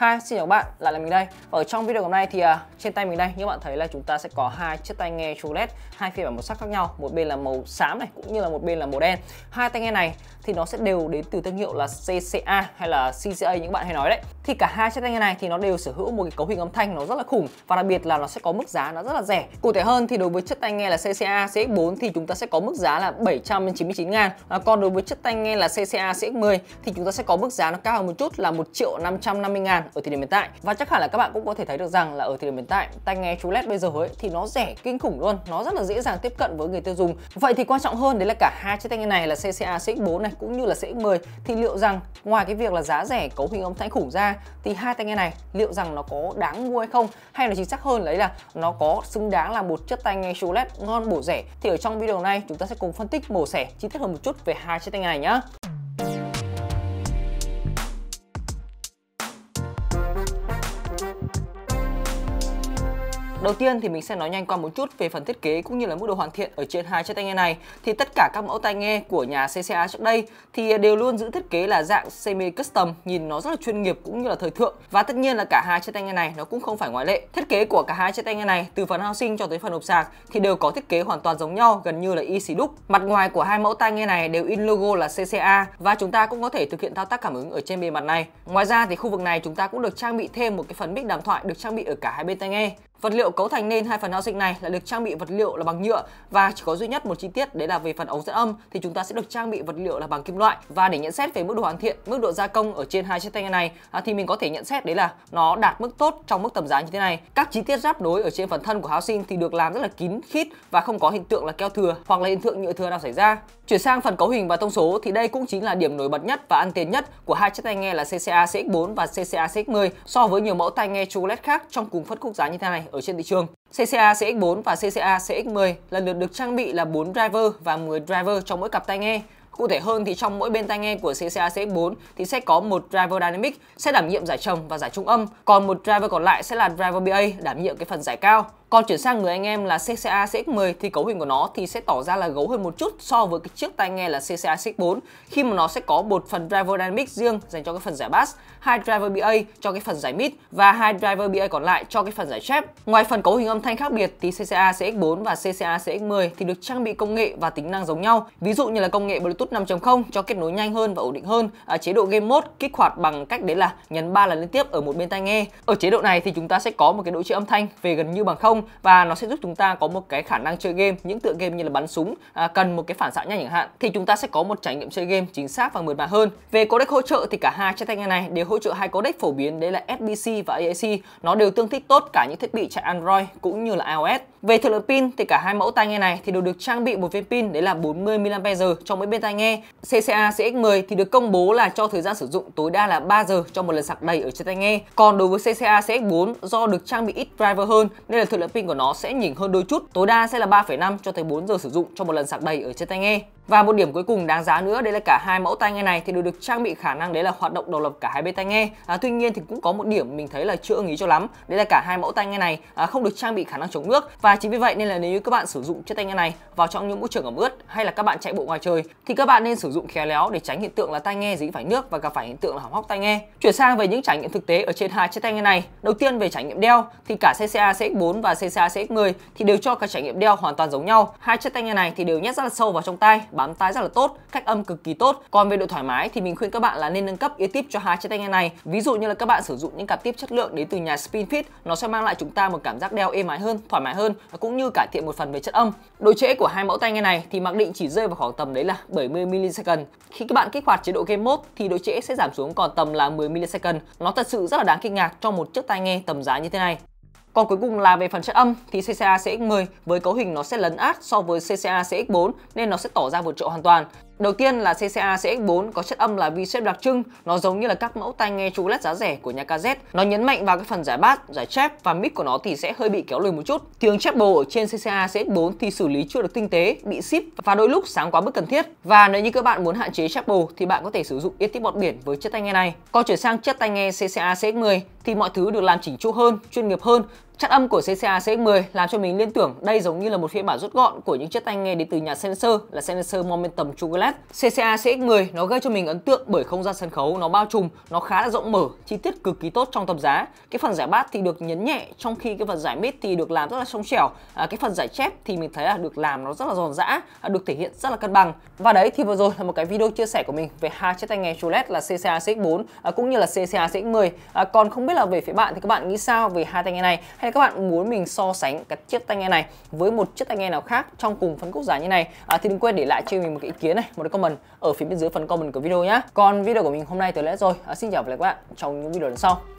Hi, xin chào các bạn, lại là mình đây. Ở trong video hôm nay thì uh, trên tay mình đây, như bạn thấy là chúng ta sẽ có hai chiếc tai nghe true LED, hai phiên bản màu sắc khác nhau, một bên là màu xám này cũng như là một bên là màu đen. Hai tai nghe này thì nó sẽ đều đến từ thương hiệu là CCA hay là CCA những bạn hay nói đấy thì cả hai chiếc tai nghe này thì nó đều sở hữu một cái cấu hình âm thanh nó rất là khủng và đặc biệt là nó sẽ có mức giá nó rất là rẻ cụ thể hơn thì đối với chiếc tai nghe là CCA CX4 thì chúng ta sẽ có mức giá là 799 ngàn à, còn đối với chiếc tai nghe là CCA CX10 thì chúng ta sẽ có mức giá nó cao hơn một chút là 1 triệu 550 ngàn ở thời điểm hiện tại và chắc hẳn là các bạn cũng có thể thấy được rằng là ở thời điểm hiện tại tai nghe chú LED bây giờ ấy thì nó rẻ kinh khủng luôn nó rất là dễ dàng tiếp cận với người tiêu dùng vậy thì quan trọng hơn đấy là cả hai chiếc tai nghe này là CCA CX4 này cũng như là CX10 thì liệu rằng ngoài cái việc là giá rẻ cấu hình âm thanh khủng ra thì hai tai nghe này liệu rằng nó có đáng mua hay không hay là chính xác hơn đấy là nó có xứng đáng là một chiếc tai nghe OLED ngon bổ rẻ thì ở trong video này chúng ta sẽ cùng phân tích mổ xẻ chi tiết hơn một chút về hai chiếc tai nghe này nhá. Đầu tiên thì mình sẽ nói nhanh qua một chút về phần thiết kế cũng như là mức độ hoàn thiện ở trên hai chiếc tai nghe này. Thì tất cả các mẫu tai nghe của nhà CCA trước đây thì đều luôn giữ thiết kế là dạng semi custom, nhìn nó rất là chuyên nghiệp cũng như là thời thượng. Và tất nhiên là cả hai chiếc tai nghe này nó cũng không phải ngoại lệ. Thiết kế của cả hai chiếc tai nghe này từ phần housing cho tới phần hộp sạc thì đều có thiết kế hoàn toàn giống nhau, gần như là y xì đúc. Mặt ngoài của hai mẫu tai nghe này đều in logo là CCA và chúng ta cũng có thể thực hiện thao tác cảm ứng ở trên bề mặt này. Ngoài ra thì khu vực này chúng ta cũng được trang bị thêm một cái phần mic đàm thoại được trang bị ở cả hai bên tai nghe. Vật liệu cấu thành nên hai phần nao xịnh này là được trang bị vật liệu là bằng nhựa và chỉ có duy nhất một chi tiết đấy là về phần ống dẫn âm thì chúng ta sẽ được trang bị vật liệu là bằng kim loại và để nhận xét về mức độ hoàn thiện, mức độ gia công ở trên hai chiếc tai nghe này à, thì mình có thể nhận xét đấy là nó đạt mức tốt trong mức tầm giá như thế này. Các chi tiết ráp nối ở trên phần thân của housing thì được làm rất là kín khít và không có hiện tượng là keo thừa hoặc là hiện tượng nhựa thừa nào xảy ra. Chuyển sang phần cấu hình và thông số thì đây cũng chính là điểm nổi bật nhất và ăn tiền nhất của hai chiếc tai nghe là CCA CX4 và CCA CX10 so với nhiều mẫu tai nghe Chulet khác trong cùng phân khúc giá như thế này ở trên thị trường. CCA CX4 và CCA CX10 lần lượt được trang bị là 4 driver và 10 driver trong mỗi cặp tai nghe. Cụ thể hơn thì trong mỗi bên tai nghe của CCA CX4 thì sẽ có một driver dynamic sẽ đảm nhiệm giải trầm và giải trung âm, còn một driver còn lại sẽ là driver BA đảm nhiệm cái phần giải cao. Còn chuyển sang người anh em là CCA CX10 thì cấu hình của nó thì sẽ tỏ ra là gấu hơn một chút so với cái chiếc tai nghe là CCA CX4 khi mà nó sẽ có một phần driver dynamic riêng dành cho cái phần giải bass, hai driver BA cho cái phần giải mid và hai driver BA còn lại cho cái phần giải treble. Ngoài phần cấu hình âm thanh khác biệt thì CCA CX4 và CCA CX10 thì được trang bị công nghệ và tính năng giống nhau. Ví dụ như là công nghệ Bluetooth 5.0 cho kết nối nhanh hơn và ổn định hơn, ở chế độ game mode kích hoạt bằng cách đấy là nhấn 3 lần liên tiếp ở một bên tai nghe. Ở chế độ này thì chúng ta sẽ có một cái độ chịu âm thanh về gần như bằng không không và nó sẽ giúp chúng ta có một cái khả năng chơi game những tựa game như là bắn súng à, cần một cái phản xạ nhanh chẳng hạn thì chúng ta sẽ có một trải nghiệm chơi game chính xác và mượt mà hơn về codec hỗ trợ thì cả hai chiếc tai nghe này đều hỗ trợ hai codec phổ biến đấy là SBC và AAC nó đều tương thích tốt cả những thiết bị chạy Android cũng như là iOS về thời lượng pin thì cả hai mẫu tai nghe này thì đều được trang bị một viên pin đấy là 40 mAh cho mỗi bên tai nghe CCA CX10 thì được công bố là cho thời gian sử dụng tối đa là 3 giờ cho một lần sạc đầy ở trên tai nghe còn đối với CCA CX4 do được trang bị ít driver hơn nên là thời lượng lượng pin của nó sẽ nhỉnh hơn đôi chút, tối đa sẽ là 3,5 cho tới 4 giờ sử dụng cho một lần sạc đầy ở trên tai nghe. Và một điểm cuối cùng đáng giá nữa đấy là cả hai mẫu tai nghe này thì đều được trang bị khả năng đấy là hoạt động độc lập cả hai bên tai nghe. À, tuy nhiên thì cũng có một điểm mình thấy là chưa ưng ý cho lắm, đấy là cả hai mẫu tai nghe này à, không được trang bị khả năng chống nước và chính vì vậy nên là nếu như các bạn sử dụng chiếc tai nghe này vào trong những môi trường ẩm ướt hay là các bạn chạy bộ ngoài trời thì các bạn nên sử dụng khéo léo để tránh hiện tượng là tai nghe dính phải nước và gặp phải hiện tượng là hỏng hóc tai nghe. Chuyển sang về những trải nghiệm thực tế ở trên hai chiếc tai nghe này. Đầu tiên về trải nghiệm đeo thì cả CCA CX4 và CCA CX10 thì đều cho cả trải nghiệm đeo hoàn toàn giống nhau. Hai chiếc tai nghe này thì đều nhét rất là sâu vào trong tai bám tai rất là tốt, cách âm cực kỳ tốt. Còn về độ thoải mái thì mình khuyên các bạn là nên nâng cấp ear tip cho hai chiếc tai nghe này. Ví dụ như là các bạn sử dụng những cặp tiếp chất lượng đến từ nhà Spinfit, nó sẽ mang lại chúng ta một cảm giác đeo êm ái hơn, thoải mái hơn và cũng như cải thiện một phần về chất âm. Độ trễ của hai mẫu tai nghe này thì mặc định chỉ rơi vào khoảng tầm đấy là 70 millisecond. Khi các bạn kích hoạt chế độ game mode thì độ trễ sẽ giảm xuống còn tầm là 10 millisecond. Nó thật sự rất là đáng kinh ngạc trong một chiếc tai nghe tầm giá như thế này. Còn cuối cùng là về phần chất âm thì CCA CX10 với cấu hình nó sẽ lấn át so với CCA CX4 nên nó sẽ tỏ ra vượt trội hoàn toàn. Đầu tiên là CCA CX4 có chất âm là bicep đặc trưng, nó giống như là các mẫu tai nghe trụ LED giá rẻ của nhà KZ. Nó nhấn mạnh vào cái phần giải bass, giải chép và mic của nó thì sẽ hơi bị kéo lùi một chút. Thì hướng bồ ở trên CCA CX4 thì xử lý chưa được tinh tế, bị ship và đôi lúc sáng quá mức cần thiết. Và nếu như các bạn muốn hạn chế chép bồ thì bạn có thể sử dụng yết tiếp bọt biển với chất tai nghe này. Còn chuyển sang chất tai nghe CCA CX10 thì mọi thứ được làm chỉnh chu hơn, chuyên nghiệp hơn Chất âm của CCA CX10 làm cho mình liên tưởng đây giống như là một phiên bản rút gọn của những chiếc tai nghe đến từ nhà Sennheiser là Sennheiser Momentum Chocolate. CCA CX10 nó gây cho mình ấn tượng bởi không gian sân khấu nó bao trùm, nó khá là rộng mở, chi tiết cực kỳ tốt trong tầm giá. Cái phần giải bát thì được nhấn nhẹ, trong khi cái phần giải mid thì được làm rất là trong trẻo. À, cái phần giải chép thì mình thấy là được làm nó rất là giòn giã, à, được thể hiện rất là cân bằng. Và đấy thì vừa rồi là một cái video chia sẻ của mình về hai chiếc tai nghe Chocolate là CCA CX4 à, cũng như là CCA CX10. À, còn không biết là về phía bạn thì các bạn nghĩ sao về hai tai nghe này? Hay hay các bạn muốn mình so sánh cái chiếc tai nghe này với một chiếc tai nghe nào khác trong cùng phân khúc giá như này à, thì đừng quên để lại cho mình một cái ý kiến này một cái comment ở phía bên dưới phần comment của video nhé. còn video của mình hôm nay tới lẽ rồi à, xin chào và hẹn gặp lại các bạn trong những video lần sau